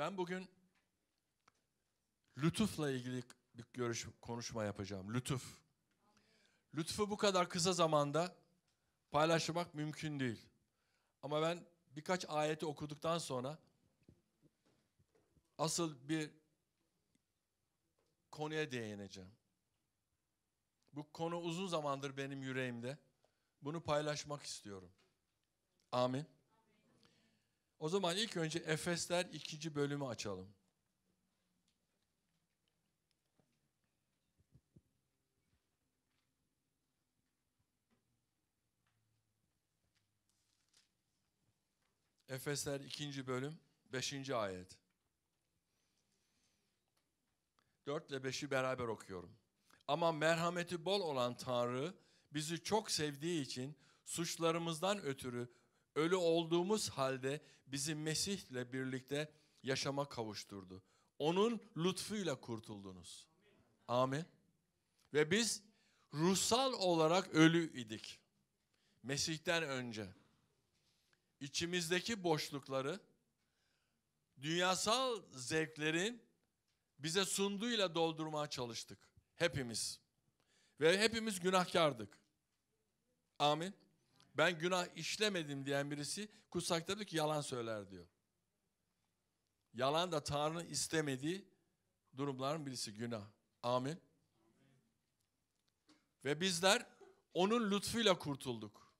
Ben bugün lütufla ilgili bir görüş, konuşma yapacağım. Lütuf. Lütfu bu kadar kısa zamanda paylaşmak mümkün değil. Ama ben birkaç ayeti okuduktan sonra asıl bir konuya değineceğim. Bu konu uzun zamandır benim yüreğimde. Bunu paylaşmak istiyorum. Amin. O zaman ilk önce Efesler 2. bölümü açalım. Efesler 2. bölüm 5. ayet. 4 ile 5'i beraber okuyorum. Ama merhameti bol olan Tanrı bizi çok sevdiği için suçlarımızdan ötürü ölü olduğumuz halde bizi Mesih'le birlikte yaşama kavuşturdu. Onun lütfuyla kurtuldunuz. Amin. Ve biz ruhsal olarak ölü idik. Mesih'ten önce. İçimizdeki boşlukları, dünyasal zevklerin bize sunduğuyla doldurmaya çalıştık. Hepimiz. Ve hepimiz günahkardık. Amin ben günah işlemedim diyen birisi kutsak kitap diyor ki yalan söyler diyor. Yalan da Tanrı'nın istemediği durumların birisi günah. Amin. Ve bizler onun lütfuyla kurtulduk.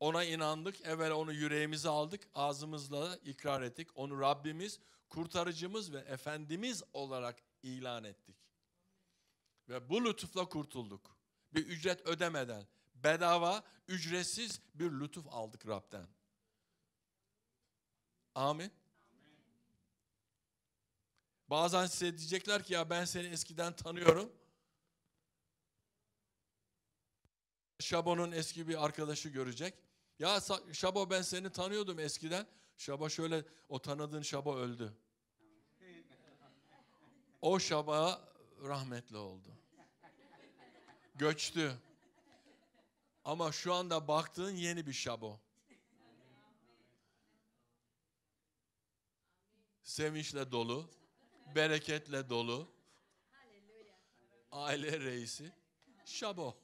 Ona inandık, evvel onu yüreğimize aldık, ağzımızla ikrar ettik. Onu Rabbimiz, kurtarıcımız ve Efendimiz olarak ilan ettik. Ve bu lütufla kurtulduk. Bir ücret ödemeden, bedava, ücretsiz bir lütuf aldık Rab'den. Amin. Bazen size diyecekler ki ya ben seni eskiden tanıyorum. Şabo'nun eski bir arkadaşı görecek. Ya Şabo ben seni tanıyordum eskiden. Şaba şöyle o tanıdığın Şaba öldü. O Şaba rahmetli oldu. Göçtü. Ama şu anda baktığın yeni bir şabo. Sevinçle dolu, bereketle dolu. Aile reisi şabo.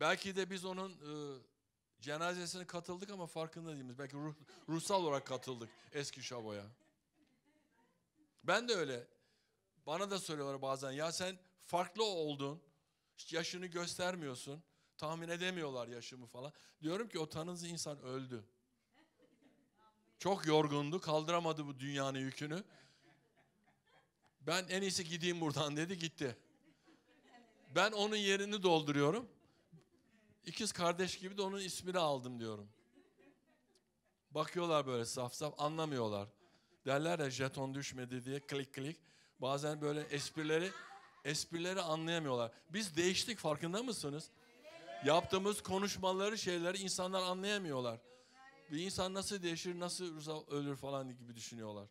Belki de biz onun e, cenazesine katıldık ama farkında değiliz. Belki ruh, ruhsal olarak katıldık eski şaboya. Ben de öyle. Bana da söylüyorlar bazen ya sen farklı oldun. Hiç yaşını göstermiyorsun. Tahmin edemiyorlar yaşımı falan. Diyorum ki o tanıdığı insan öldü. Çok yorgundu, kaldıramadı bu dünyanın yükünü. Ben en iyisi gideyim buradan dedi, gitti. Ben onun yerini dolduruyorum. İkiz kardeş gibi de onun ismini aldım diyorum. Bakıyorlar böyle saf saf anlamıyorlar. Derler ya jeton düşmedi diye klik klik. Bazen böyle esprileri Esprileri anlayamıyorlar. Biz değiştik farkında mısınız? Yaptığımız konuşmaları, şeyleri insanlar anlayamıyorlar. Bir insan nasıl değişir, nasıl ölür falan gibi düşünüyorlar.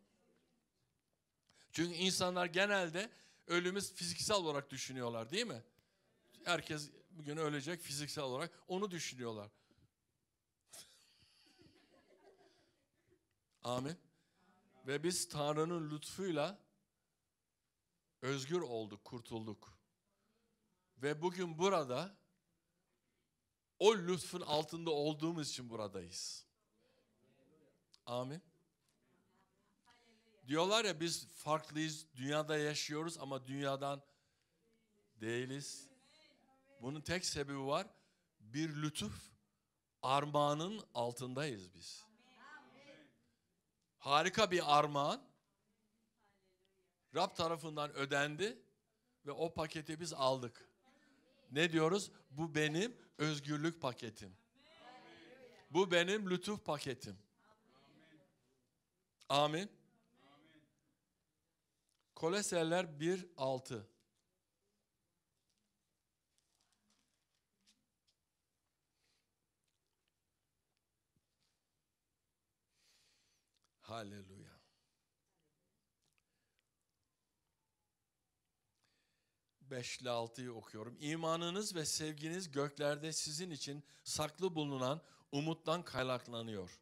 Çünkü insanlar genelde ölümü fiziksel olarak düşünüyorlar değil mi? Herkes bugün ölecek fiziksel olarak onu düşünüyorlar. Amin. Amin. Ve biz Tanrı'nın lütfuyla özgür olduk, kurtulduk. Ve bugün burada o lütfun altında olduğumuz için buradayız. Amin. Diyorlar ya biz farklıyız, dünyada yaşıyoruz ama dünyadan değiliz. Bunun tek sebebi var. Bir lütuf armağanın altındayız biz. Harika bir armağan Rab tarafından ödendi ve o paketi biz aldık. Ne diyoruz? Bu benim özgürlük paketim. Bu benim lütuf paketim. Amin. Koleserler 1.6 Hallelujah. 5 ile 6'yı okuyorum. İmanınız ve sevginiz göklerde sizin için saklı bulunan umuttan kaynaklanıyor.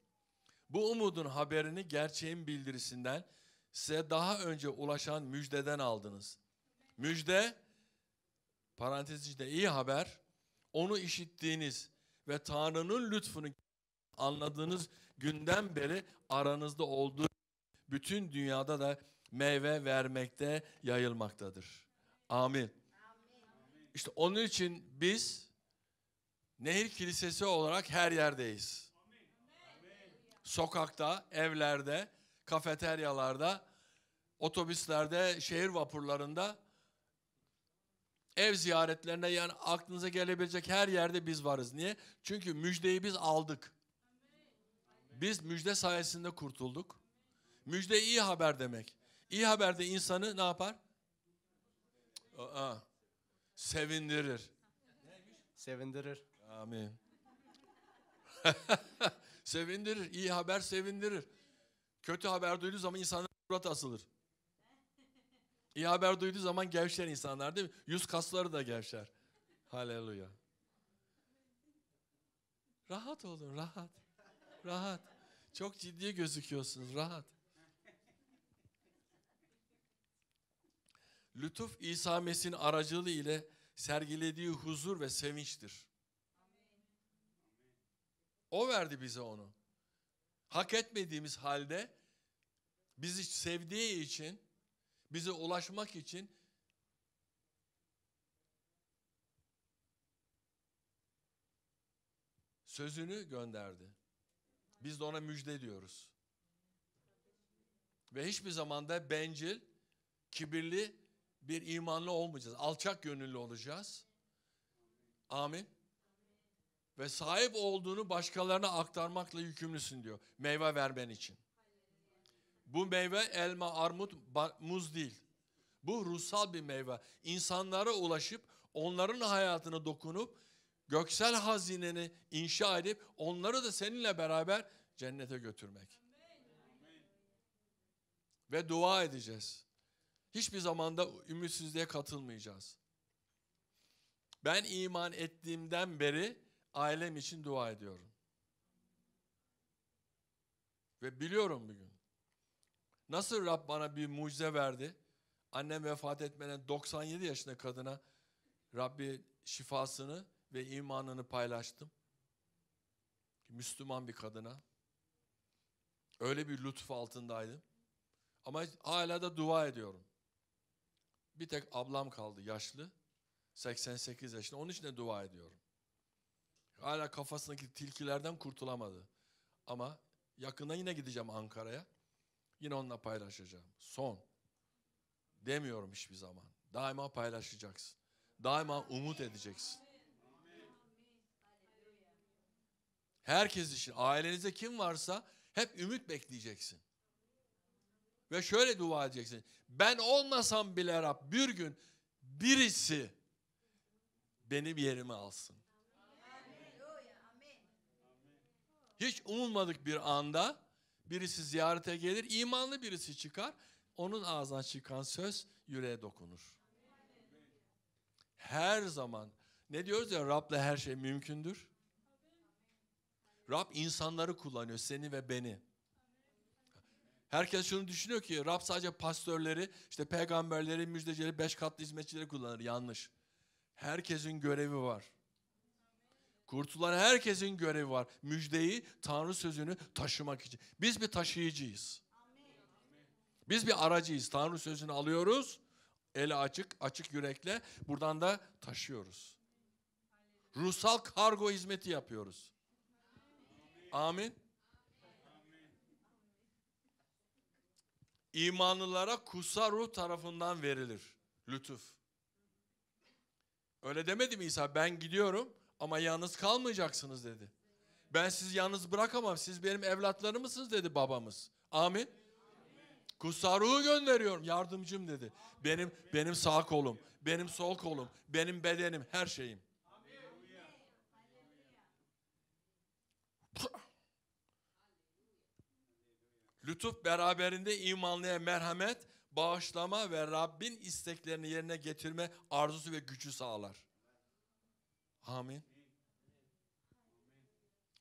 Bu umudun haberini gerçeğin bildirisinden size daha önce ulaşan müjdeden aldınız. Müjde, parantez içinde iyi haber, onu işittiğiniz ve Tanrı'nın lütfunu anladığınız günden beri aranızda olduğu bütün dünyada da meyve vermekte, yayılmaktadır. Amin. İşte onun için biz nehir kilisesi olarak her yerdeyiz. Sokakta, evlerde, kafeteryalarda, otobüslerde, şehir vapurlarında, ev ziyaretlerinde yani aklınıza gelebilecek her yerde biz varız. Niye? Çünkü müjdeyi biz aldık. Biz müjde sayesinde kurtulduk. Müjde iyi haber demek. İyi haber de insanı ne yapar? Aa, sevindirir. Neymiş? Sevindirir. Amin. sevindirir. İyi haber sevindirir. Kötü haber duyduğu zaman insanın suratı asılır. İyi haber duyduğu zaman gevşer insanlar değil mi? Yüz kasları da gevşer. Haleluya. Rahat olun, rahat. Rahat. Çok ciddi gözüküyorsunuz, rahat. lütuf İsa Mesih'in aracılığı ile sergilediği huzur ve sevinçtir. O verdi bize onu. Hak etmediğimiz halde bizi sevdiği için, bize ulaşmak için sözünü gönderdi. Biz de ona müjde diyoruz. Ve hiçbir zamanda bencil, kibirli bir imanlı olmayacağız. Alçak gönüllü olacağız. Amin. Ve sahip olduğunu başkalarına aktarmakla yükümlüsün diyor. Meyve vermen için. Bu meyve elma, armut, muz değil. Bu ruhsal bir meyve. İnsanlara ulaşıp onların hayatına dokunup göksel hazineni inşa edip onları da seninle beraber cennete götürmek. Amen. Ve dua edeceğiz. Hiçbir zamanda ümitsizliğe katılmayacağız. Ben iman ettiğimden beri ailem için dua ediyorum. Ve biliyorum bugün Nasıl Rab bana bir mucize verdi? Annem vefat etmeden 97 yaşında kadına Rabbi şifasını ve imanını paylaştım. Müslüman bir kadına. Öyle bir lütuf altındaydım. Ama hala da dua ediyorum. Bir tek ablam kaldı yaşlı. 88 yaşında. Onun için de dua ediyorum. Hala kafasındaki tilkilerden kurtulamadı. Ama yakında yine gideceğim Ankara'ya. Yine onunla paylaşacağım. Son. Demiyorum hiçbir zaman. Daima paylaşacaksın. Daima umut edeceksin. Herkes için, ailenizde kim varsa hep ümit bekleyeceksin. Ve şöyle dua edeceksin. Ben olmasam bile Rab bir gün birisi benim yerimi alsın. Hiç umulmadık bir anda birisi ziyarete gelir, imanlı birisi çıkar. Onun ağzından çıkan söz yüreğe dokunur. Her zaman ne diyoruz ya Rab'le her şey mümkündür. Rab insanları kullanıyor seni ve beni. Herkes şunu düşünüyor ki Rab sadece pastörleri, işte peygamberleri, müjdecileri, beş katlı hizmetçileri kullanır. Yanlış. Herkesin görevi var. Kurtulan herkesin görevi var. Müjdeyi, Tanrı sözünü taşımak için. Biz bir taşıyıcıyız. Biz bir aracıyız. Tanrı sözünü alıyoruz. Eli açık, açık yürekle buradan da taşıyoruz. Ruhsal kargo hizmeti yapıyoruz. Amin. imanlılara kutsal ruh tarafından verilir. Lütuf. Öyle demedi mi İsa? Ben gidiyorum ama yalnız kalmayacaksınız dedi. Ben sizi yalnız bırakamam. Siz benim mısınız dedi babamız. Amin. Kutsal ruhu gönderiyorum. Yardımcım dedi. Benim benim sağ kolum, benim sol kolum, benim bedenim, her şeyim. Lütuf beraberinde imanlıya merhamet, bağışlama ve Rabbin isteklerini yerine getirme arzusu ve gücü sağlar. Amin.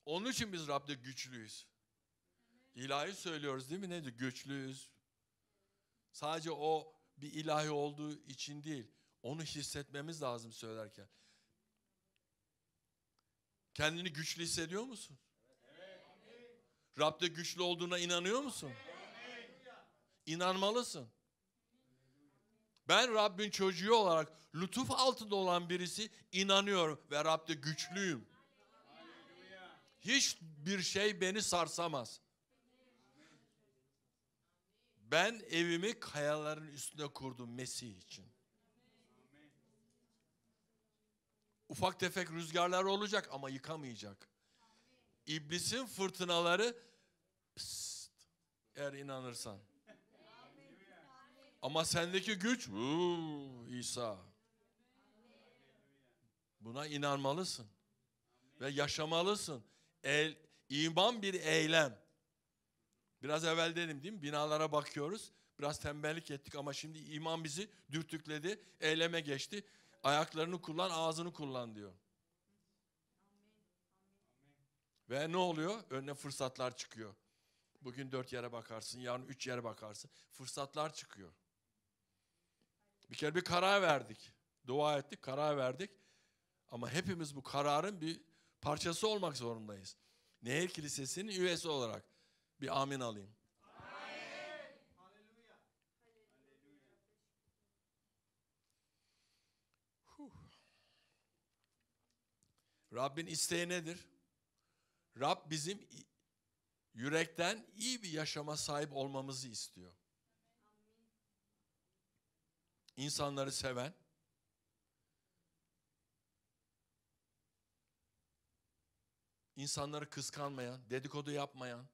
Onun için biz Rab'de güçlüyüz. İlahi söylüyoruz değil mi? Nedir? Güçlüyüz. Sadece o bir ilahi olduğu için değil. Onu hissetmemiz lazım söylerken. Kendini güçlü hissediyor musun? Rab'de güçlü olduğuna inanıyor musun? İnanmalısın. Ben Rabbin çocuğu olarak lütuf altında olan birisi inanıyorum ve Rab'de güçlüyüm. Hiçbir şey beni sarsamaz. Ben evimi kayaların üstüne kurdum Mesih için. Ufak tefek rüzgarlar olacak ama yıkamayacak. İblisin fırtınaları pst, eğer inanırsan. Ama sendeki güç uu, İsa. Buna inanmalısın. Ve yaşamalısın. El, iman bir eylem. Biraz evvel dedim değil mi? Binalara bakıyoruz. Biraz tembellik ettik ama şimdi iman bizi dürtükledi. Eyleme geçti. Ayaklarını kullan, ağzını kullan diyor. Ve ne oluyor? Önüne fırsatlar çıkıyor. Bugün dört yere bakarsın, yarın üç yere bakarsın. Fırsatlar çıkıyor. Bir kere bir karar verdik. Dua ettik, karar verdik. Ama hepimiz bu kararın bir parçası olmak zorundayız. Nehir Kilisesi'nin üyesi olarak bir amin alayım. Rabbin isteği nedir? Rab bizim yürekten iyi bir yaşama sahip olmamızı istiyor. İnsanları seven, insanları kıskanmayan, dedikodu yapmayan,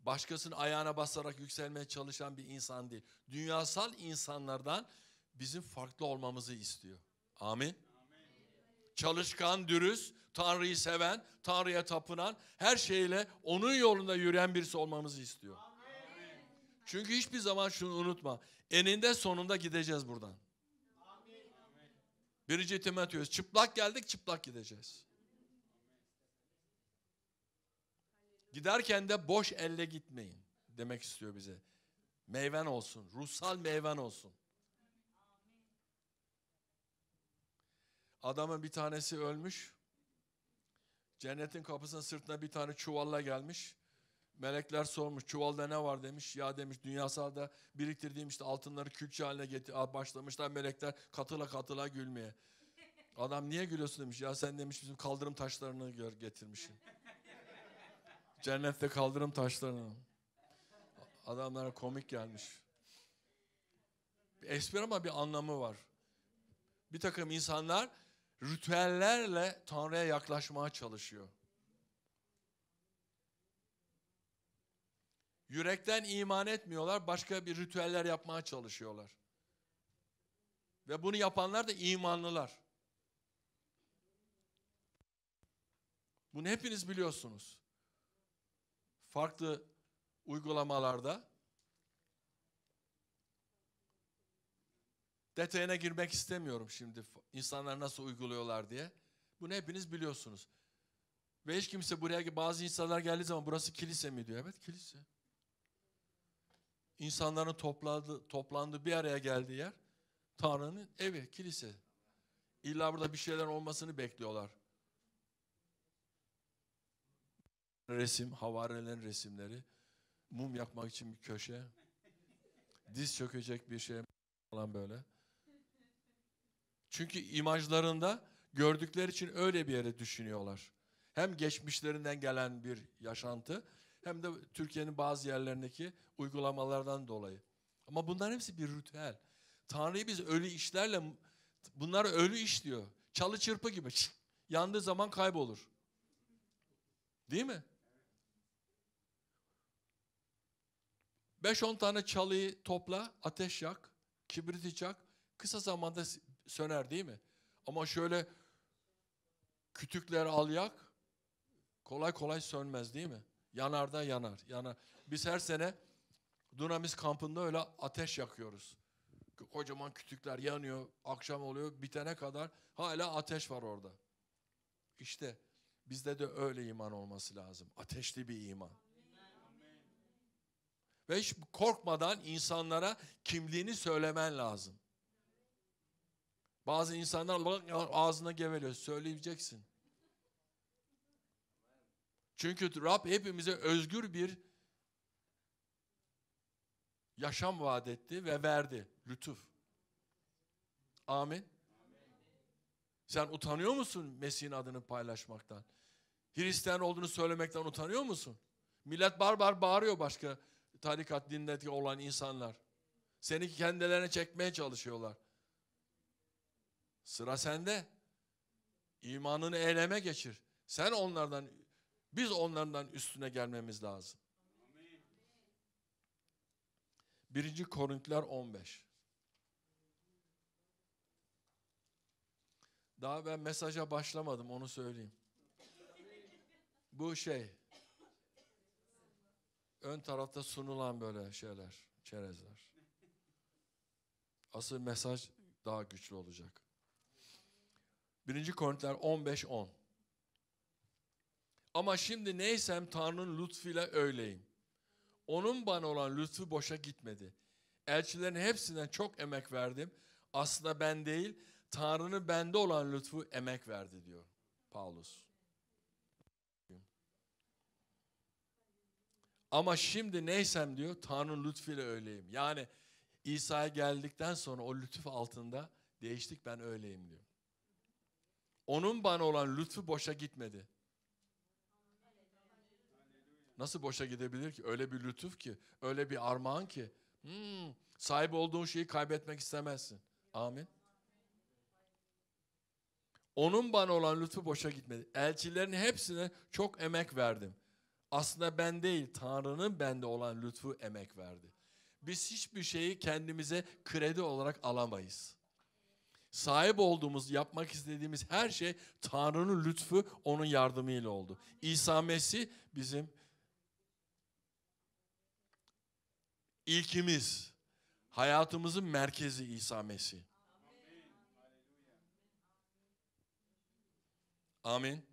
başkasının ayağına basarak yükselmeye çalışan bir insan değil. Dünyasal insanlardan bizim farklı olmamızı istiyor. Amin çalışkan, dürüst, Tanrı'yı seven, Tanrı'ya tapınan, her şeyle onun yolunda yürüyen birisi olmamızı istiyor. Amin. Çünkü hiçbir zaman şunu unutma. Eninde sonunda gideceğiz buradan. Amin. Birinci Timoteus. Çıplak geldik, çıplak gideceğiz. Giderken de boş elle gitmeyin demek istiyor bize. Meyven olsun, ruhsal meyven olsun. Adamın bir tanesi ölmüş. Cennetin kapısının sırtına bir tane çuvalla gelmiş. Melekler sormuş çuvalda ne var demiş. Ya demiş dünyasalda biriktirdiğim işte altınları külçe haline getir başlamışlar melekler katıla katıla gülmeye. Adam niye gülüyorsun demiş. Ya sen demiş bizim kaldırım taşlarını gör getirmişsin. Cennette kaldırım taşlarını. Adamlara komik gelmiş. Espri ama bir anlamı var. Bir takım insanlar ritüellerle Tanrı'ya yaklaşmaya çalışıyor. Yürekten iman etmiyorlar, başka bir ritüeller yapmaya çalışıyorlar. Ve bunu yapanlar da imanlılar. Bunu hepiniz biliyorsunuz. Farklı uygulamalarda Detayına girmek istemiyorum şimdi insanlar nasıl uyguluyorlar diye. Bunu hepiniz biliyorsunuz. Ve hiç kimse buraya bazı insanlar geldiği zaman burası kilise mi diyor. Evet kilise. İnsanların topladı toplandığı bir araya geldiği yer Tanrı'nın evi, kilise. İlla burada bir şeyler olmasını bekliyorlar. Resim, havarelerin resimleri. Mum yakmak için bir köşe. Diz çökecek bir şey falan böyle. Çünkü imajlarında gördükleri için öyle bir yere düşünüyorlar. Hem geçmişlerinden gelen bir yaşantı hem de Türkiye'nin bazı yerlerindeki uygulamalardan dolayı. Ama bunlar hepsi bir ritüel. Tanrı'yı biz ölü işlerle, bunlar ölü iş diyor. Çalı çırpı gibi. Çık, yandığı zaman kaybolur. Değil mi? 5-10 tane çalıyı topla, ateş yak, kibrit yak. Kısa zamanda söner değil mi? Ama şöyle kütükler al yak kolay kolay sönmez değil mi? Yanar da yanar. Yani Biz her sene Dunamis kampında öyle ateş yakıyoruz. Kocaman kütükler yanıyor, akşam oluyor, bitene kadar hala ateş var orada. İşte bizde de öyle iman olması lazım. Ateşli bir iman. Amen. Ve hiç korkmadan insanlara kimliğini söylemen lazım. Bazı insanlar ağzına geveliyor. Söyleyeceksin. Çünkü Rab hepimize özgür bir yaşam vaat etti ve verdi. Lütuf. Amin. Sen utanıyor musun Mesih'in adını paylaşmaktan? Hristiyan olduğunu söylemekten utanıyor musun? Millet bar bar bağırıyor başka tarikat dinleti olan insanlar. Seni kendilerine çekmeye çalışıyorlar. Sıra sende. İmanını eyleme geçir. Sen onlardan, biz onlardan üstüne gelmemiz lazım. Birinci Korintiler 15. Daha ben mesaja başlamadım onu söyleyeyim. Bu şey ön tarafta sunulan böyle şeyler, çerezler. Asıl mesaj daha güçlü olacak. 1. Korintiler 15-10 Ama şimdi neysem Tanrı'nın lütfuyla öyleyim. Onun bana olan lütfu boşa gitmedi. Elçilerin hepsinden çok emek verdim. Aslında ben değil, Tanrı'nın bende olan lütfu emek verdi diyor Paulus. Ama şimdi neysem diyor Tanrı'nın lütfuyla öyleyim. Yani İsa'ya geldikten sonra o lütuf altında değiştik ben öyleyim diyor. Onun bana olan lütfu boşa gitmedi. Nasıl boşa gidebilir ki? Öyle bir lütuf ki, öyle bir armağan ki. Hmm, sahip olduğun şeyi kaybetmek istemezsin. Amin. Onun bana olan lütfu boşa gitmedi. Elçilerin hepsine çok emek verdim. Aslında ben değil, Tanrı'nın bende olan lütfu emek verdi. Biz hiçbir şeyi kendimize kredi olarak alamayız. Sahip olduğumuz, yapmak istediğimiz her şey Tanrı'nın lütfu, onun yardımıyla oldu. İsa Mesih bizim ilkimiz, hayatımızın merkezi İsa Mesih. Amin.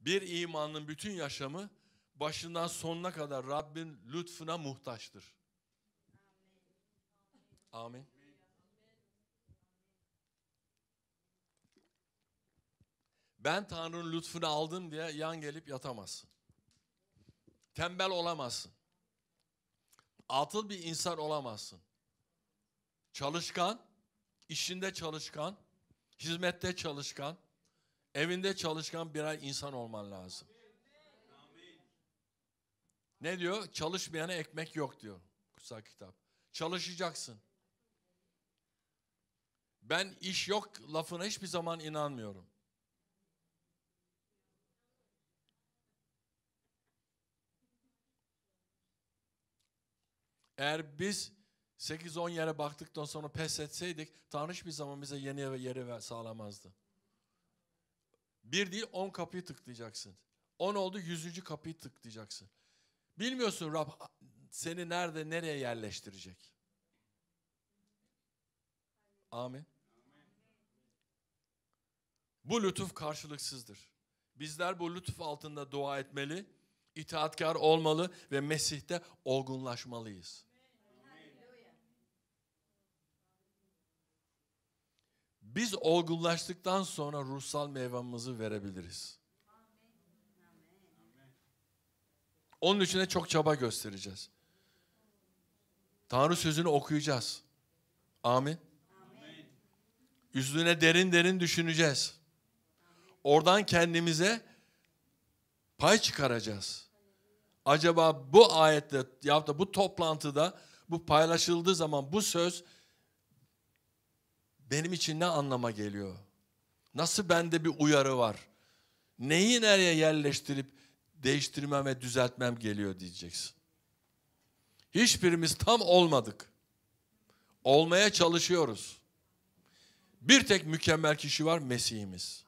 Bir imanın bütün yaşamı başından sonuna kadar Rabbin lütfuna muhtaçtır. Amin. Ben Tanrı'nın lütfunu aldım diye yan gelip yatamazsın. Tembel olamazsın. Atıl bir insan olamazsın. Çalışkan, işinde çalışkan, hizmette çalışkan, evinde çalışkan birer insan olman lazım. Ne diyor? Çalışmayana ekmek yok diyor kutsal kitap. Çalışacaksın. Ben iş yok lafına hiçbir zaman inanmıyorum. Eğer biz 8-10 yere baktıktan sonra pes etseydik Tanrı hiçbir zaman bize yeni ve yeri sağlamazdı. Bir değil 10 kapıyı tıklayacaksın. 10 oldu 100. kapıyı tıklayacaksın. Bilmiyorsun Rab seni nerede nereye yerleştirecek. Amin. Bu lütuf karşılıksızdır. Bizler bu lütuf altında dua etmeli, itaatkar olmalı ve Mesih'te olgunlaşmalıyız. Biz olgunlaştıktan sonra ruhsal meyvemizi verebiliriz. Onun için de çok çaba göstereceğiz. Tanrı sözünü okuyacağız. Amin. Amin. derin derin düşüneceğiz. Oradan kendimize pay çıkaracağız. Acaba bu ayette ya da bu toplantıda bu paylaşıldığı zaman bu söz benim için ne anlama geliyor? Nasıl bende bir uyarı var? Neyi nereye yerleştirip değiştirmem ve düzeltmem geliyor diyeceksin. Hiçbirimiz tam olmadık. Olmaya çalışıyoruz. Bir tek mükemmel kişi var Mesih'imiz.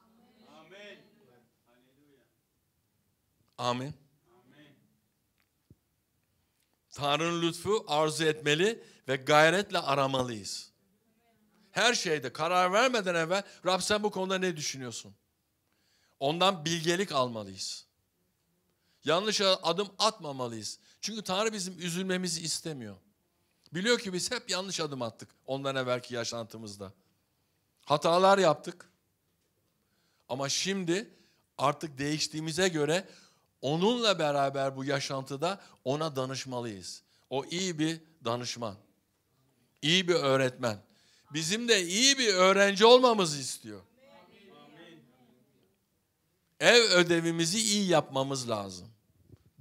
Amin. Amin. Tanrı'nın lütfu arzu etmeli ve gayretle aramalıyız. Her şeyde karar vermeden evvel Rab sen bu konuda ne düşünüyorsun? Ondan bilgelik almalıyız. Yanlış adım atmamalıyız. Çünkü Tanrı bizim üzülmemizi istemiyor. Biliyor ki biz hep yanlış adım attık ondan evvelki yaşantımızda. Hatalar yaptık. Ama şimdi artık değiştiğimize göre onunla beraber bu yaşantıda ona danışmalıyız. O iyi bir danışman. İyi bir öğretmen. Bizim de iyi bir öğrenci olmamızı istiyor. Ev ödevimizi iyi yapmamız lazım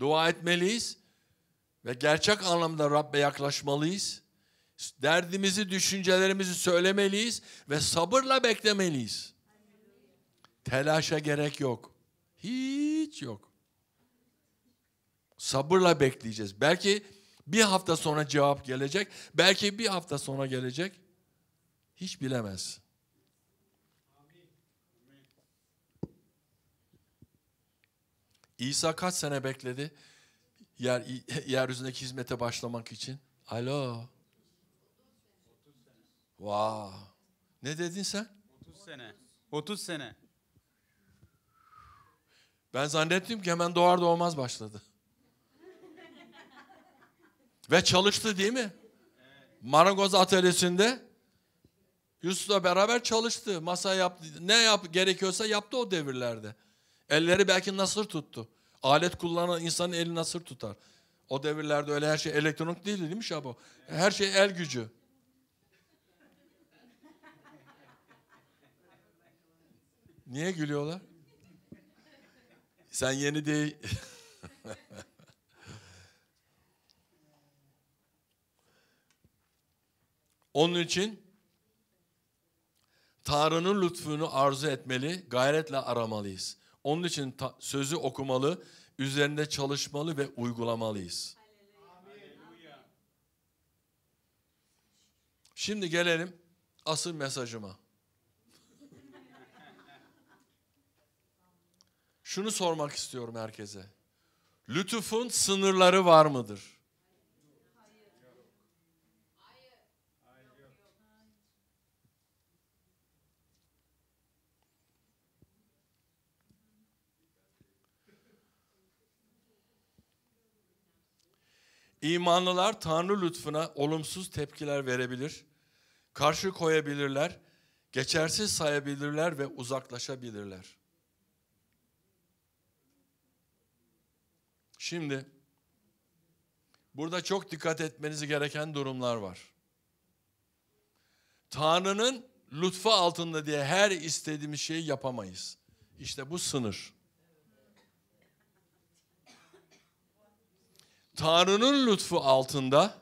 dua etmeliyiz ve gerçek anlamda Rab'be yaklaşmalıyız. Derdimizi, düşüncelerimizi söylemeliyiz ve sabırla beklemeliyiz. Telaşa gerek yok. Hiç yok. Sabırla bekleyeceğiz. Belki bir hafta sonra cevap gelecek. Belki bir hafta sonra gelecek. Hiç bilemez. İsa kaç sene bekledi yer yeryüzündeki hizmete başlamak için? Alo. Vaa. Wow. Ne dedin sen? 30 sene. 30 sene. Ben zannettim ki hemen doğar doğmaz başladı. Ve çalıştı değil mi? Marangoz atölyesinde Yusuf'la beraber çalıştı. Masa yaptı. Ne yap gerekiyorsa yaptı o devirlerde. Elleri belki nasır tuttu. Alet kullanan insanın eli nasır tutar. O devirlerde öyle her şey elektronik değildi değil mi Şabo? Her şey el gücü. Niye gülüyorlar? Sen yeni değil. Onun için Tanrı'nın lütfunu arzu etmeli, gayretle aramalıyız. Onun için sözü okumalı, üzerinde çalışmalı ve uygulamalıyız. Şimdi gelelim asıl mesajıma. Şunu sormak istiyorum herkese. Lütufun sınırları var mıdır? İmanlılar Tanrı lütfuna olumsuz tepkiler verebilir, karşı koyabilirler, geçersiz sayabilirler ve uzaklaşabilirler. Şimdi burada çok dikkat etmeniz gereken durumlar var. Tanrı'nın lütfu altında diye her istediğimiz şeyi yapamayız. İşte bu sınır. Tanrı'nın lütfu altında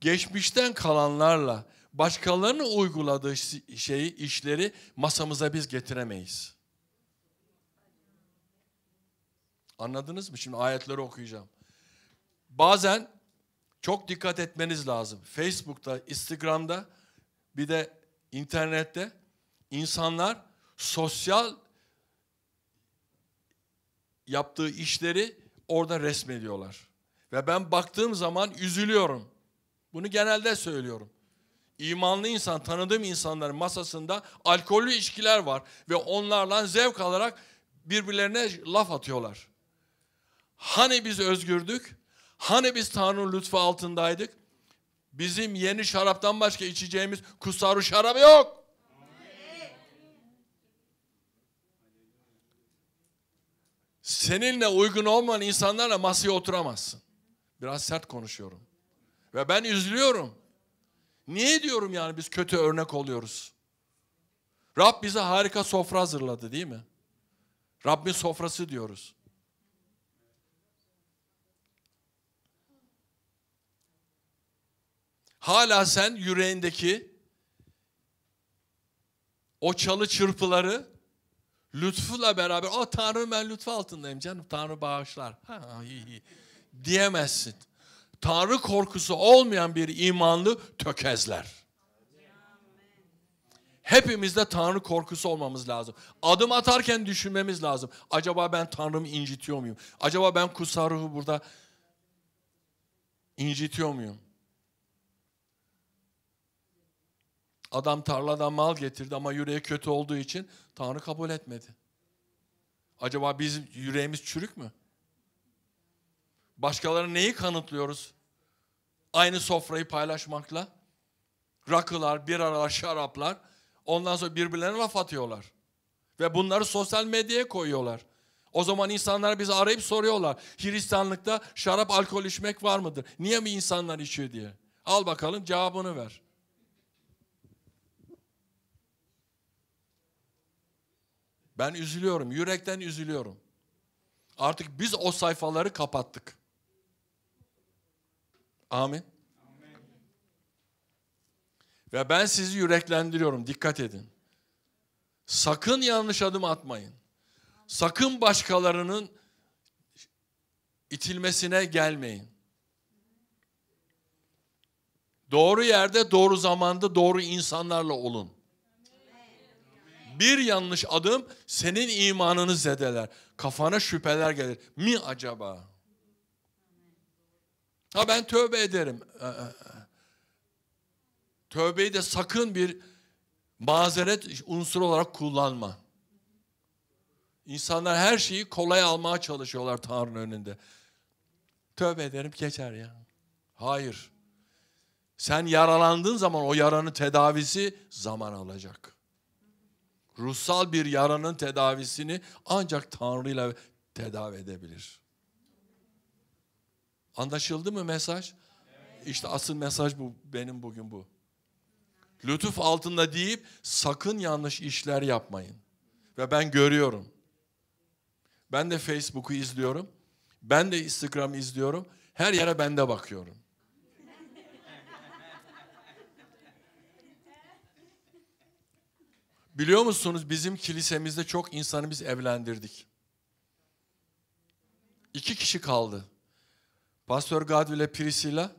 geçmişten kalanlarla başkalarının uyguladığı şeyi, işleri masamıza biz getiremeyiz. Anladınız mı? Şimdi ayetleri okuyacağım. Bazen çok dikkat etmeniz lazım. Facebook'ta, Instagram'da bir de internette insanlar sosyal yaptığı işleri orada resmediyorlar. Ve ben baktığım zaman üzülüyorum. Bunu genelde söylüyorum. İmanlı insan, tanıdığım insanların masasında alkollü içkiler var ve onlarla zevk alarak birbirlerine laf atıyorlar. Hani biz özgürdük? Hani biz Tanrı'nın lütfu altındaydık? Bizim yeni şaraptan başka içeceğimiz kusaru şarabı yok. Seninle uygun olmayan insanlarla masaya oturamazsın. Biraz sert konuşuyorum. Ve ben üzülüyorum. Niye diyorum yani biz kötü örnek oluyoruz? Rab bize harika sofra hazırladı değil mi? Rabbin sofrası diyoruz. Hala sen yüreğindeki o çalı çırpıları lütfuyla beraber o Tanrım ben lütfu altındayım canım Tanrı bağışlar. Ha, iyi, iyi diyemezsin. Tanrı korkusu olmayan bir imanlı tökezler. Hepimizde Tanrı korkusu olmamız lazım. Adım atarken düşünmemiz lazım. Acaba ben Tanrımı incitiyor muyum? Acaba ben kutsal ruhu burada incitiyor muyum? Adam tarladan mal getirdi ama yüreği kötü olduğu için Tanrı kabul etmedi. Acaba bizim yüreğimiz çürük mü? Başkalarına neyi kanıtlıyoruz? Aynı sofrayı paylaşmakla. Rakılar, bir aralar şaraplar. Ondan sonra birbirlerine laf atıyorlar. Ve bunları sosyal medyaya koyuyorlar. O zaman insanlar bizi arayıp soruyorlar. Hristiyanlıkta şarap, alkol içmek var mıdır? Niye mi insanlar içiyor diye. Al bakalım cevabını ver. Ben üzülüyorum, yürekten üzülüyorum. Artık biz o sayfaları kapattık. Amin. Ve ben sizi yüreklendiriyorum. Dikkat edin. Sakın yanlış adım atmayın. Sakın başkalarının itilmesine gelmeyin. Doğru yerde, doğru zamanda, doğru insanlarla olun. Bir yanlış adım senin imanını zedeler. Kafana şüpheler gelir. Mi acaba? Ha ben tövbe ederim. Ee, tövbeyi de sakın bir mazeret unsuru olarak kullanma. İnsanlar her şeyi kolay almaya çalışıyorlar Tanrı'nın önünde. Tövbe ederim geçer ya. Hayır. Sen yaralandığın zaman o yaranın tedavisi zaman alacak. Ruhsal bir yaranın tedavisini ancak Tanrı'yla tedavi edebilir. Anlaşıldı mı mesaj? İşte asıl mesaj bu benim bugün bu. Lütuf altında deyip sakın yanlış işler yapmayın. Ve ben görüyorum. Ben de Facebook'u izliyorum. Ben de Instagram'ı izliyorum. Her yere ben de bakıyorum. Biliyor musunuz bizim kilisemizde çok insanı biz evlendirdik. İki kişi kaldı. Pastör Gad ile Priscilla,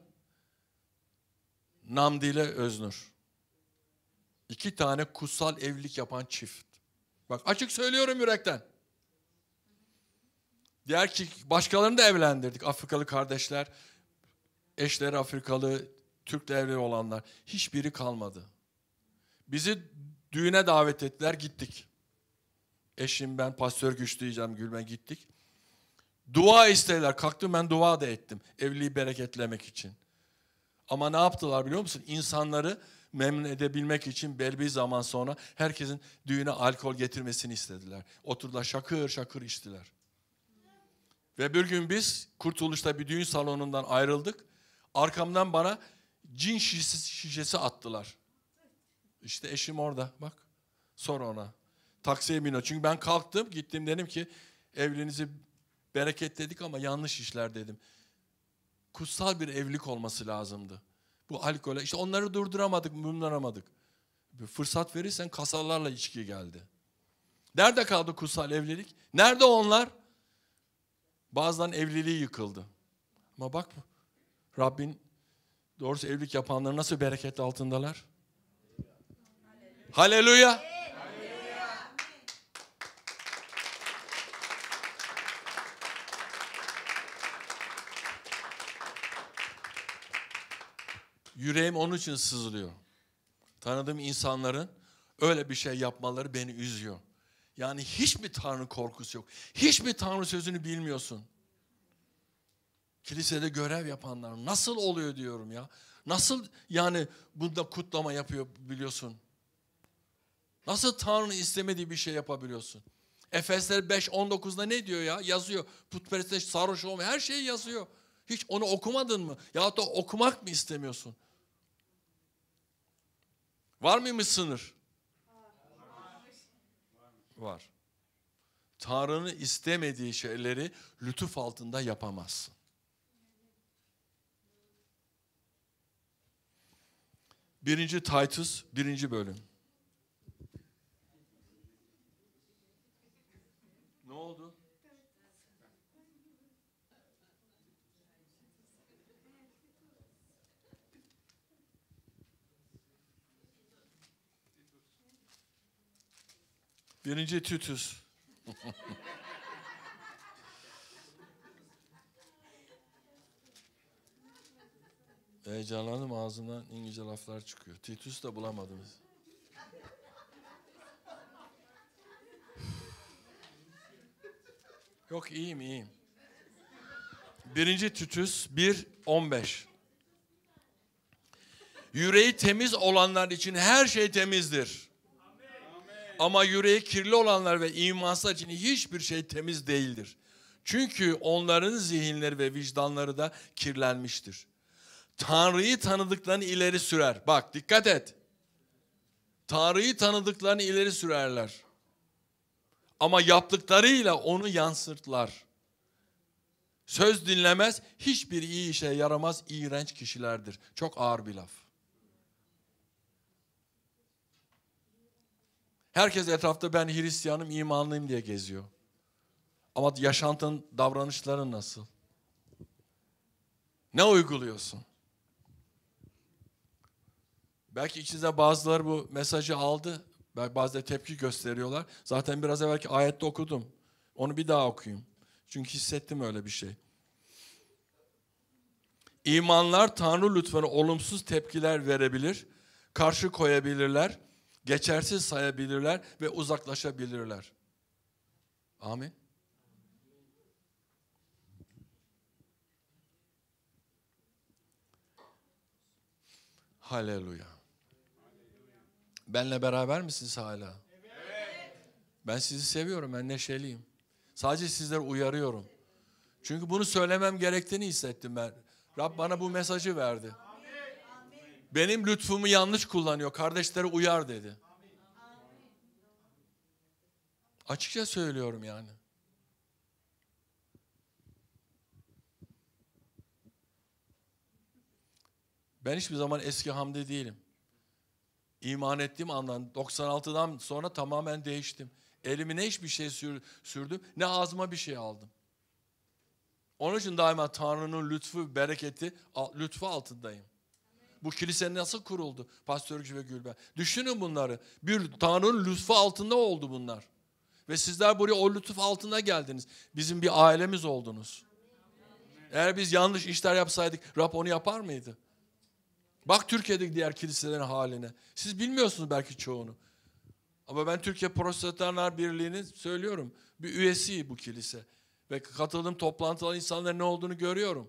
Namdi ile Öznur. İki tane kutsal evlilik yapan çift. Bak açık söylüyorum yürekten. Diğer ki başkalarını da evlendirdik. Afrikalı kardeşler, eşleri Afrikalı, Türk'le evli olanlar. Hiçbiri kalmadı. Bizi düğüne davet ettiler, gittik. Eşim ben, pastör güç diyeceğim Gülben gittik. Dua isterler. Kalktım ben dua da ettim. Evliliği bereketlemek için. Ama ne yaptılar biliyor musun? İnsanları memnun edebilmek için belli bir zaman sonra herkesin düğüne alkol getirmesini istediler. Oturdular şakır şakır içtiler. Ve bir gün biz kurtuluşta bir düğün salonundan ayrıldık. Arkamdan bana cin şişesi, şişesi attılar. İşte eşim orada bak. Sor ona. Taksiye biniyor. Çünkü ben kalktım gittim dedim ki evliliğinizi Bereket dedik ama yanlış işler dedim. Kutsal bir evlilik olması lazımdı. Bu alkole işte onları durduramadık, mümlanamadık. Bir fırsat verirsen kasalarla içki geldi. Nerede kaldı kutsal evlilik? Nerede onlar? Bazıların evliliği yıkıldı. Ama bak Rabbin doğrusu evlilik yapanlar nasıl bereket altındalar? Haleluya. Haleluya. Yüreğim onun için sızlıyor. Tanıdığım insanların öyle bir şey yapmaları beni üzüyor. Yani hiç mi Tanrı korkusu yok? Hiç mi Tanrı sözünü bilmiyorsun? Kilisede görev yapanlar nasıl oluyor diyorum ya. Nasıl yani bunda kutlama yapıyor biliyorsun? Nasıl Tanrı'nın istemediği bir şey yapabiliyorsun? Efesler 5.19'da ne diyor ya? Yazıyor. Putperestler sarhoş olma her şeyi yazıyor. Hiç onu okumadın mı? Ya da okumak mı istemiyorsun? Var mıymış sınır? Var. Tanrı'nın istemediği şeyleri lütuf altında yapamazsın. Birinci Titus, birinci bölüm. Birinci tütüz. Heyecanlandım ağzından İngilizce laflar çıkıyor. Titus da bulamadım. Yok iyiyim iyiyim. Birinci Tütüs 1.15 Yüreği temiz olanlar için her şey temizdir ama yüreği kirli olanlar ve imansız için hiçbir şey temiz değildir. Çünkü onların zihinleri ve vicdanları da kirlenmiştir. Tanrı'yı tanıdıklarını ileri sürer. Bak dikkat et. Tanrı'yı tanıdıklarını ileri sürerler. Ama yaptıklarıyla onu yansırtlar. Söz dinlemez, hiçbir iyi işe yaramaz, iğrenç kişilerdir. Çok ağır bir laf. Herkes etrafta ben Hristiyanım, imanlıyım diye geziyor. Ama yaşantın, davranışların nasıl? Ne uyguluyorsun? Belki içinizde bazıları bu mesajı aldı. Belki bazıları tepki gösteriyorlar. Zaten biraz evvelki ayette okudum. Onu bir daha okuyayım. Çünkü hissettim öyle bir şey. İmanlar Tanrı lütfuna olumsuz tepkiler verebilir, karşı koyabilirler geçersiz sayabilirler ve uzaklaşabilirler. Amin. Haleluya. Benle beraber misiniz hala? Ben sizi seviyorum, ben neşeliyim. Sadece sizleri uyarıyorum. Çünkü bunu söylemem gerektiğini hissettim ben. Rab bana bu mesajı verdi. Benim lütfumu yanlış kullanıyor. Kardeşleri uyar dedi. Açıkça söylüyorum yani. Ben hiçbir zaman eski Hamdi değilim. İman ettiğim andan 96'dan sonra tamamen değiştim. Elimi ne hiçbir şey sürdüm ne ağzıma bir şey aldım. Onun için daima Tanrı'nın lütfu, bereketi, lütfu altındayım. Bu kilise nasıl kuruldu? Pastör ve Gülben. Düşünün bunları. Bir Tanrı'nın lütfu altında oldu bunlar. Ve sizler buraya o lütuf altında geldiniz. Bizim bir ailemiz oldunuz. Eğer biz yanlış işler yapsaydık Rab onu yapar mıydı? Bak Türkiye'deki diğer kiliselerin haline. Siz bilmiyorsunuz belki çoğunu. Ama ben Türkiye Protestanlar Birliği'ni söylüyorum. Bir üyesi bu kilise. Ve katıldığım toplantıların insanların ne olduğunu görüyorum.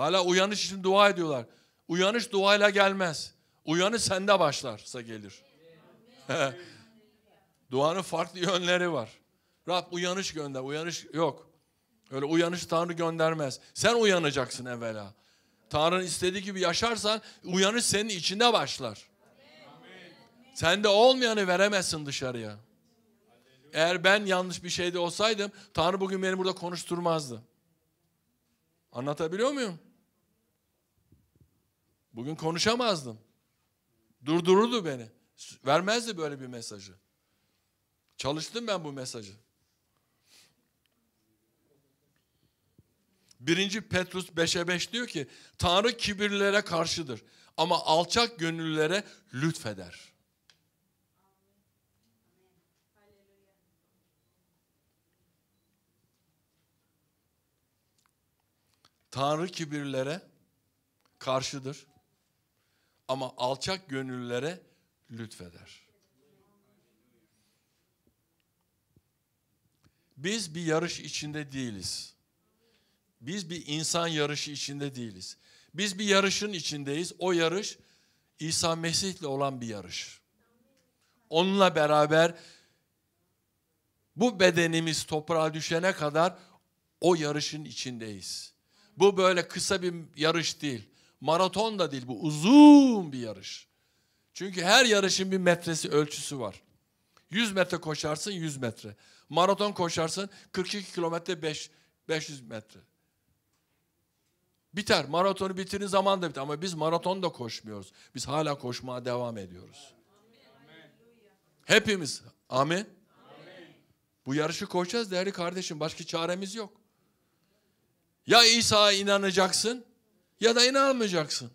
Hala uyanış için dua ediyorlar. Uyanış duayla gelmez. Uyanış sende başlarsa gelir. Duanın farklı yönleri var. Rab uyanış gönder. Uyanış yok. Öyle uyanış Tanrı göndermez. Sen uyanacaksın evvela. Tanrı'nın istediği gibi yaşarsan uyanış senin içinde başlar. Sen de olmayanı veremezsin dışarıya. Eğer ben yanlış bir şeyde olsaydım Tanrı bugün beni burada konuşturmazdı. Anlatabiliyor muyum? Bugün konuşamazdım. Durdururdu beni. Vermezdi böyle bir mesajı. Çalıştım ben bu mesajı. Birinci Petrus 5'e 5 diyor ki Tanrı kibirlere karşıdır ama alçak gönüllülere lütfeder. Tanrı kibirlere karşıdır ama alçak gönüllere lütfeder. Biz bir yarış içinde değiliz. Biz bir insan yarışı içinde değiliz. Biz bir yarışın içindeyiz. O yarış İsa Mesih ile olan bir yarış. Onunla beraber bu bedenimiz toprağa düşene kadar o yarışın içindeyiz. Bu böyle kısa bir yarış değil. Maraton da değil bu uzun bir yarış. Çünkü her yarışın bir metresi ölçüsü var. 100 metre koşarsın 100 metre. Maraton koşarsın 42 kilometre 5, 500 metre. Biter. Maratonu bitirin zaman da biter. Ama biz maraton da koşmuyoruz. Biz hala koşmaya devam ediyoruz. Amen. Hepimiz. Amin. Bu yarışı koşacağız değerli kardeşim. Başka çaremiz yok. Ya İsa'ya inanacaksın ya da inanmayacaksın.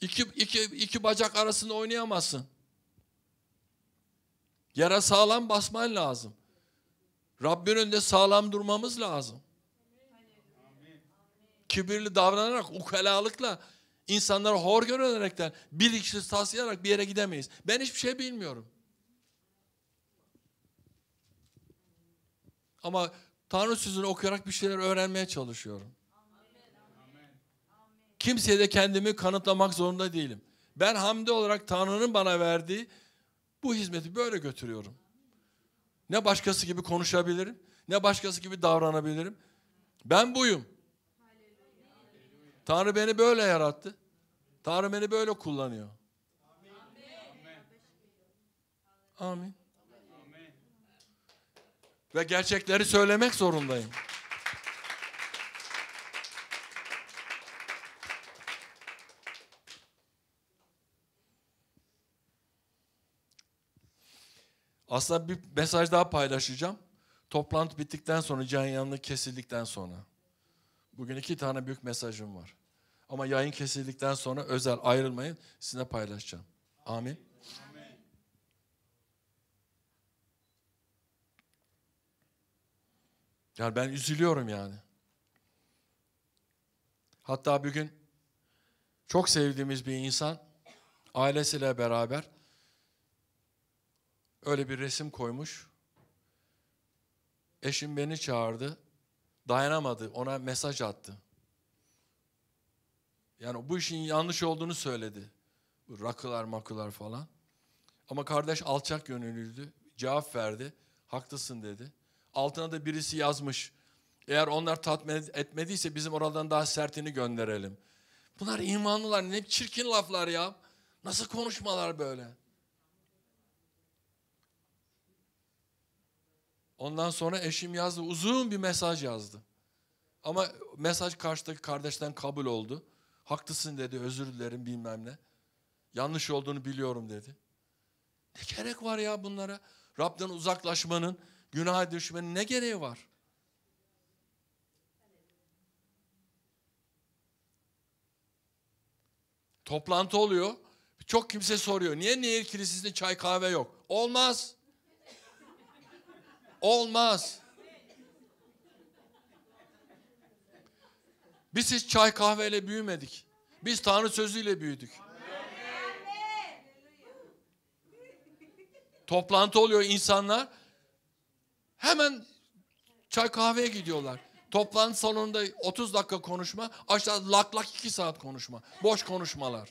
İki, iki, iki bacak arasında oynayamazsın. Yara sağlam basman lazım. Rabbin önünde sağlam durmamız lazım. Amin. Kibirli davranarak, ukalalıkla, insanları hor görünerekten, bilgisiz taslayarak bir yere gidemeyiz. Ben hiçbir şey bilmiyorum. Ama Tanrı sözünü okuyarak bir şeyler öğrenmeye çalışıyorum. Kimseye de kendimi kanıtlamak zorunda değilim. Ben hamdi olarak Tanrı'nın bana verdiği bu hizmeti böyle götürüyorum. Ne başkası gibi konuşabilirim, ne başkası gibi davranabilirim. Ben buyum. Tanrı beni böyle yarattı. Tanrı beni böyle kullanıyor. Amin. Amin. Amin. Ve gerçekleri söylemek zorundayım. Aslında bir mesaj daha paylaşacağım. Toplantı bittikten sonra, can yanlı kesildikten sonra. Bugün iki tane büyük mesajım var. Ama yayın kesildikten sonra özel ayrılmayın sizinle paylaşacağım. Amin. Amin. Yani ben üzülüyorum yani. Hatta bir gün çok sevdiğimiz bir insan ailesiyle beraber Öyle bir resim koymuş. Eşim beni çağırdı. Dayanamadı. Ona mesaj attı. Yani bu işin yanlış olduğunu söyledi. rakılar makılar falan. Ama kardeş alçak gönüllüydü. Cevap verdi. Haklısın dedi. Altına da birisi yazmış. Eğer onlar tatmin etmediyse bizim oradan daha sertini gönderelim. Bunlar imanlılar. Ne çirkin laflar ya. Nasıl konuşmalar böyle? Ondan sonra eşim yazdı. Uzun bir mesaj yazdı. Ama mesaj karşıdaki kardeşten kabul oldu. Haklısın dedi, özür dilerim bilmem ne. Yanlış olduğunu biliyorum dedi. Ne gerek var ya bunlara? Rab'den uzaklaşmanın, günaha düşmenin ne gereği var? Toplantı oluyor. Çok kimse soruyor. Niye Nehir Kilisesi'nde çay kahve yok? Olmaz. Olmaz. Biz hiç çay kahveyle büyümedik. Biz Tanrı sözüyle büyüdük. Toplantı oluyor insanlar. Hemen çay kahveye gidiyorlar. Toplantı salonunda 30 dakika konuşma, aşağı lak lak 2 saat konuşma. Boş konuşmalar.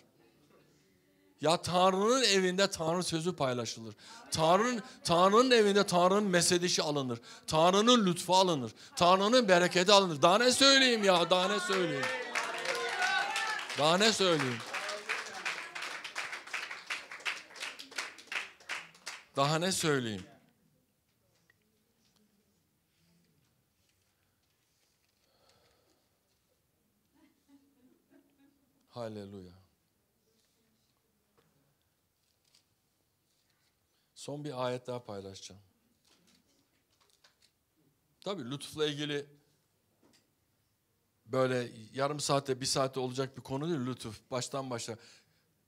Ya Tanrı'nın evinde Tanrı sözü paylaşılır. Tanrı'nın Tanrı'nın evinde Tanrı'nın mesedişi alınır. Tanrı'nın lütfu alınır. Tanrı'nın bereketi alınır. Daha ne söyleyeyim ya? Daha ne söyleyeyim? Daha ne söyleyeyim? Daha ne söyleyeyim? Hallelujah. Son bir ayet daha paylaşacağım. Tabii lütufla ilgili böyle yarım saatte bir saatte olacak bir konu değil lütuf. Baştan başla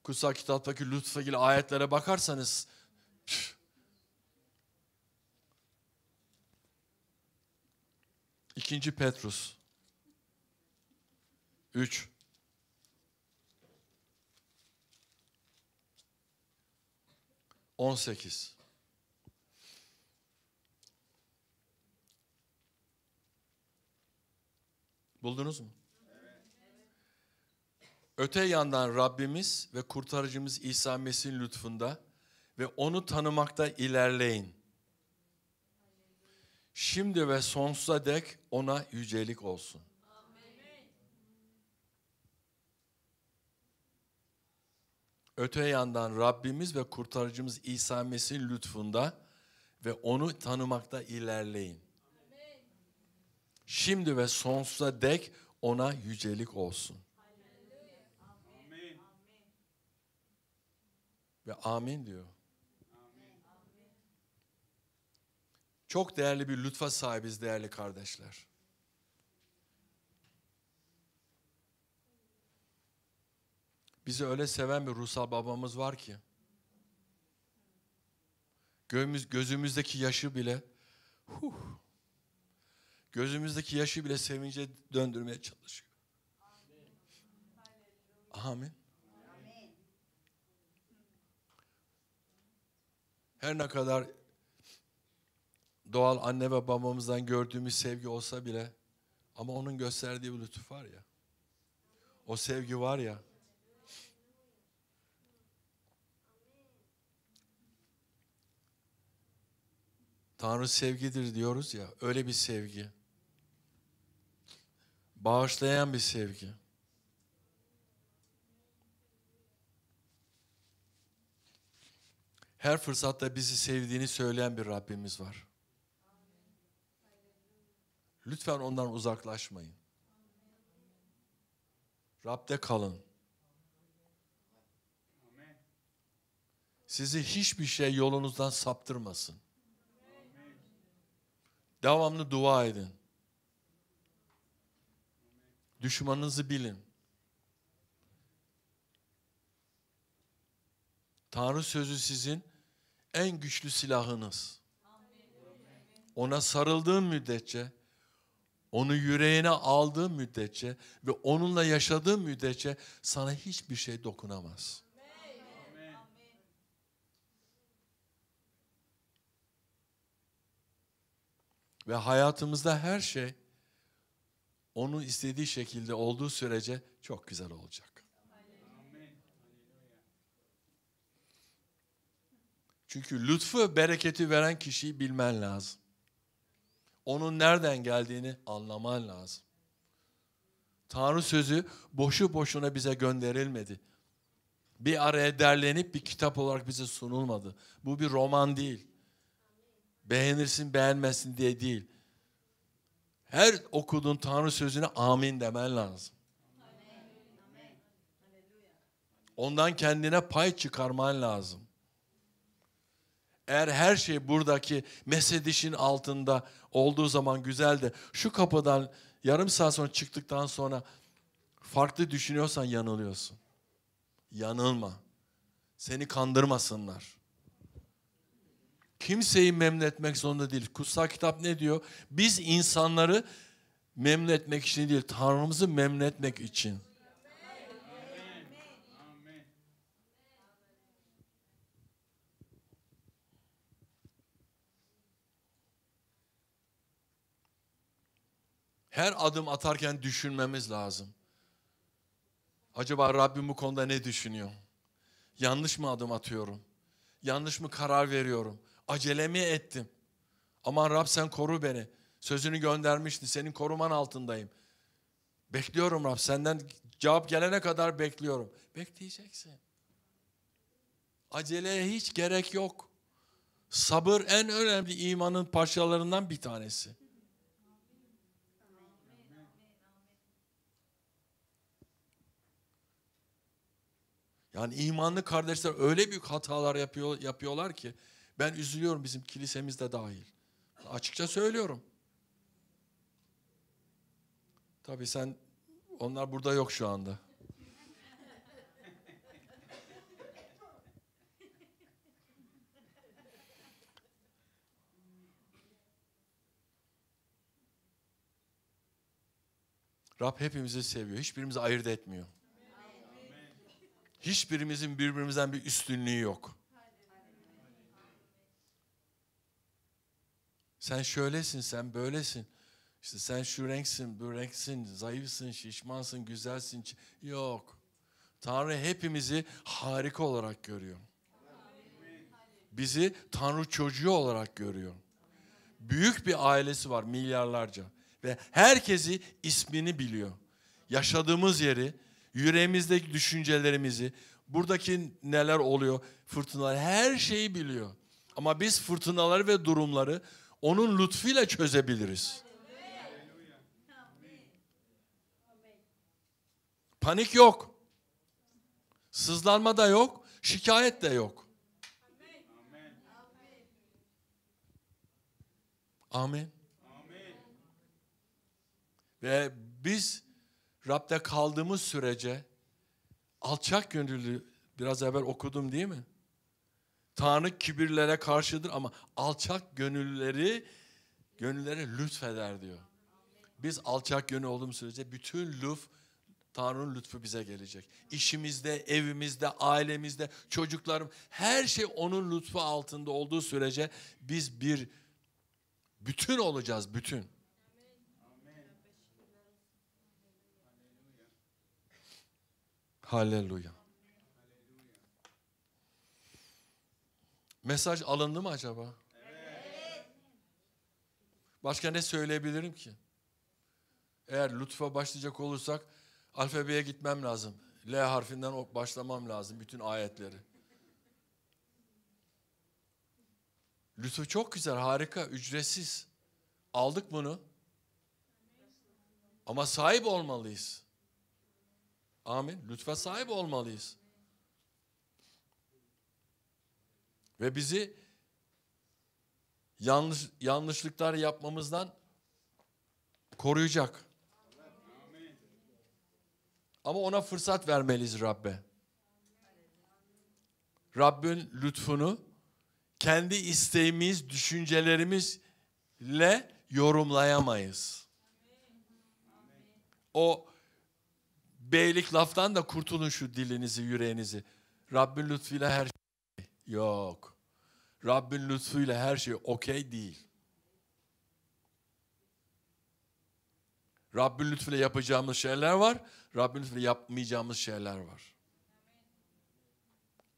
kutsal kitaptaki lütufla ilgili ayetlere bakarsanız püf. İkinci Petrus 3 18. Buldunuz mu? Evet. Öte yandan Rabbimiz ve kurtarıcımız İsa Mesih'in lütfunda ve onu tanımakta ilerleyin. Şimdi ve sonsuza dek ona yücelik olsun. Öte yandan Rabbimiz ve kurtarıcımız İsa Mesih'in lütfunda ve onu tanımakta ilerleyin. Şimdi ve sonsuza dek ona yücelik olsun. Ve amin diyor. Amen. Çok değerli bir lütfa sahibiz değerli kardeşler. Bizi öyle seven bir ruhsal babamız var ki. Göğümüz, gözümüzdeki yaşı bile huh, gözümüzdeki yaşı bile sevince döndürmeye çalışıyor. Amin. Amin. Her ne kadar doğal anne ve babamızdan gördüğümüz sevgi olsa bile ama onun gösterdiği bir lütuf var ya. O sevgi var ya. Tanrı sevgidir diyoruz ya, öyle bir sevgi. Bağışlayan bir sevgi. Her fırsatta bizi sevdiğini söyleyen bir Rabbimiz var. Lütfen ondan uzaklaşmayın. Rab'de kalın. Sizi hiçbir şey yolunuzdan saptırmasın. Devamlı dua edin. Düşmanınızı bilin. Tanrı sözü sizin en güçlü silahınız. Ona sarıldığın müddetçe, onu yüreğine aldığın müddetçe ve onunla yaşadığın müddetçe sana hiçbir şey dokunamaz. Ve hayatımızda her şey onun istediği şekilde olduğu sürece çok güzel olacak. Çünkü lütfu, bereketi veren kişiyi bilmen lazım. Onun nereden geldiğini anlaman lazım. Tanrı sözü boşu boşuna bize gönderilmedi. Bir araya derlenip bir kitap olarak bize sunulmadı. Bu bir roman değil beğenirsin beğenmezsin diye değil. Her okuduğun Tanrı sözüne amin demen lazım. Ondan kendine pay çıkarman lazım. Eğer her şey buradaki mesedişin altında olduğu zaman güzel de şu kapıdan yarım saat sonra çıktıktan sonra farklı düşünüyorsan yanılıyorsun. Yanılma. Seni kandırmasınlar. Kimseyi memnun etmek zorunda değil. Kutsal kitap ne diyor? Biz insanları memnun etmek için değil, Tanrımızı memnun etmek için. her adım atarken düşünmemiz lazım. Acaba Rabbim bu konuda ne düşünüyor? Yanlış mı adım atıyorum? Yanlış mı karar veriyorum? Acelemi ettim. Aman Rab sen koru beni. Sözünü göndermişti. Senin koruman altındayım. Bekliyorum Rab. Senden cevap gelene kadar bekliyorum. Bekleyeceksin. Aceleye hiç gerek yok. Sabır en önemli imanın parçalarından bir tanesi. Yani imanlı kardeşler öyle büyük hatalar yapıyor, yapıyorlar ki ben üzülüyorum bizim kilisemizde dahil. Açıkça söylüyorum. Tabii sen, onlar burada yok şu anda. Rab hepimizi seviyor. Hiçbirimizi ayırt etmiyor. Hiçbirimizin birbirimizden bir üstünlüğü yok. Sen şöylesin, sen böylesin. İşte sen şu renksin, bu renksin, zayıfsın, şişmansın, güzelsin. Yok. Tanrı hepimizi harika olarak görüyor. Bizi Tanrı çocuğu olarak görüyor. Büyük bir ailesi var milyarlarca. Ve herkesi ismini biliyor. Yaşadığımız yeri, yüreğimizdeki düşüncelerimizi, buradaki neler oluyor, fırtınalar her şeyi biliyor. Ama biz fırtınaları ve durumları onun lütfuyla çözebiliriz. Panik yok. Sızlanma da yok. Şikayet de yok. Amin. Ve biz Rab'de kaldığımız sürece alçak gönüllü biraz evvel okudum değil mi? Tanrı kibirlere karşıdır ama alçak gönülleri gönüllere lütfeder diyor. Biz alçak gönül olduğumuz sürece bütün lütf Tanrı'nın lütfu bize gelecek. İşimizde, evimizde, ailemizde, çocuklarım her şey onun lütfu altında olduğu sürece biz bir bütün olacağız, bütün. Halleluya. Mesaj alındı mı acaba? Başka ne söyleyebilirim ki? Eğer lütfa başlayacak olursak alfabeye gitmem lazım. L harfinden başlamam lazım bütün ayetleri. Lütfu çok güzel, harika, ücretsiz. Aldık bunu. Ama sahip olmalıyız. Amin. Lütfa sahip olmalıyız. Ve bizi yanlış yanlışlıklar yapmamızdan koruyacak. Ama ona fırsat vermeliyiz Rabbe. Rabbin lütfunu kendi isteğimiz, düşüncelerimizle yorumlayamayız. O beylik laftan da kurtulun şu dilinizi, yüreğinizi. Rabbin lütfuyla her Yok. Rabbin lütfuyla her şey okey değil. Rabbin lütfuyla yapacağımız şeyler var. Rabbin lütfuyla yapmayacağımız şeyler var.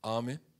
Amin.